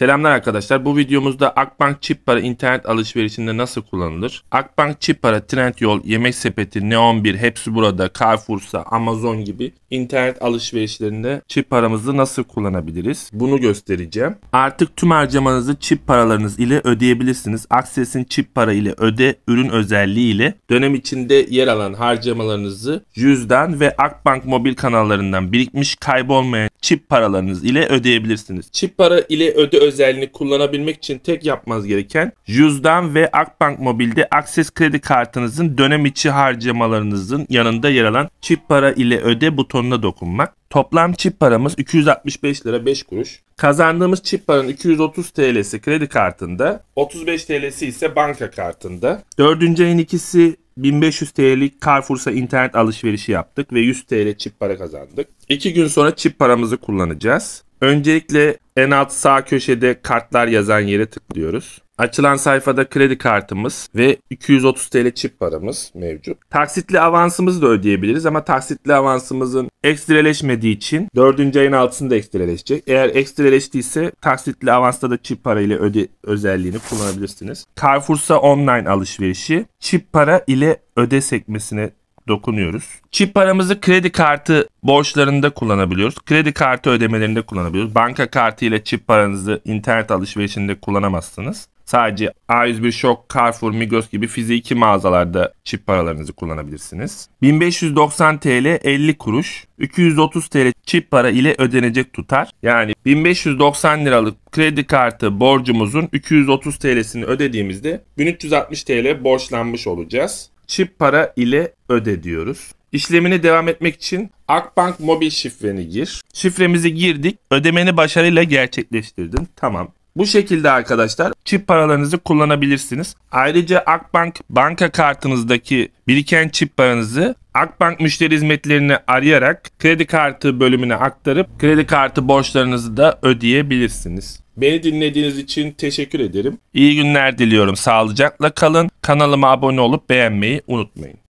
Selamlar arkadaşlar. Bu videomuzda Akbank Çip Para internet alışverişinde nasıl kullanılır? Akbank Çip Para, Trendyol, Yemek Sepeti, Neon 1 hepsi burada. Carrefour'sa, Amazon gibi internet alışverişlerinde çip paramızı nasıl kullanabiliriz? Bunu göstereceğim. Artık tüm harcamanızı çip paralarınız ile ödeyebilirsiniz. Akses'in çip para ile öde ürün özelliği ile dönem içinde yer alan harcamalarınızı yüzden ve Akbank mobil kanallarından birikmiş kaybolmayan çip paralarınız ile ödeyebilirsiniz. Çip para ile öde özelliğini kullanabilmek için tek yapmanız gereken cüzdan ve Akbank Mobil'de Akses kredi kartınızın dönem içi harcamalarınızın yanında yer alan çip para ile öde butonuna dokunmak. Toplam çip paramız 265 lira 5 kuruş. Kazandığımız çip paranın 230 TL'si kredi kartında, 35 TL'si ise banka kartında. Dördüncü ayın ikisi 1500 TL'lik Carrefour'sa internet alışverişi yaptık ve 100 TL çip para kazandık. 2 gün sonra çip paramızı kullanacağız. Öncelikle en alt sağ köşede kartlar yazan yere tıklıyoruz. Açılan sayfada kredi kartımız ve 230 TL çip paramız mevcut. Taksitli avansımızı da ödeyebiliriz ama taksitli avansımızın ekstreleşmediği için 4. ayın altısında ekstreleşecek. Eğer ekstreleştiyse taksitli avansta da çip para ile öde özelliğini kullanabilirsiniz. Carrefour'sa online alışverişi çip para ile öde sekmesine dokunuyoruz. Çip paramızı kredi kartı borçlarında kullanabiliyoruz. Kredi kartı ödemelerinde kullanabiliyoruz. Banka kartı ile çip paranızı internet alışverişinde kullanamazsınız. Sadece A101 Şok, Carrefour, Migros gibi fiziki mağazalarda çip paralarınızı kullanabilirsiniz. 1590 TL 50 kuruş, 230 TL çip para ile ödenecek tutar. Yani 1590 liralık kredi kartı borcumuzun 230 TL'sini ödediğimizde 1360 TL borçlanmış olacağız çip para ile öde diyoruz. İşlemini devam etmek için Akbank mobil şifreni gir. Şifremizi girdik. Ödemeni başarıyla gerçekleştirdim. Tamam. Bu şekilde arkadaşlar çip paralarınızı kullanabilirsiniz. Ayrıca Akbank banka kartınızdaki biriken çip paranızı Akbank müşteri hizmetlerini arayarak kredi kartı bölümüne aktarıp kredi kartı borçlarınızı da ödeyebilirsiniz. Beni dinlediğiniz için teşekkür ederim. İyi günler diliyorum. Sağlıcakla kalın. Kanalıma abone olup beğenmeyi unutmayın.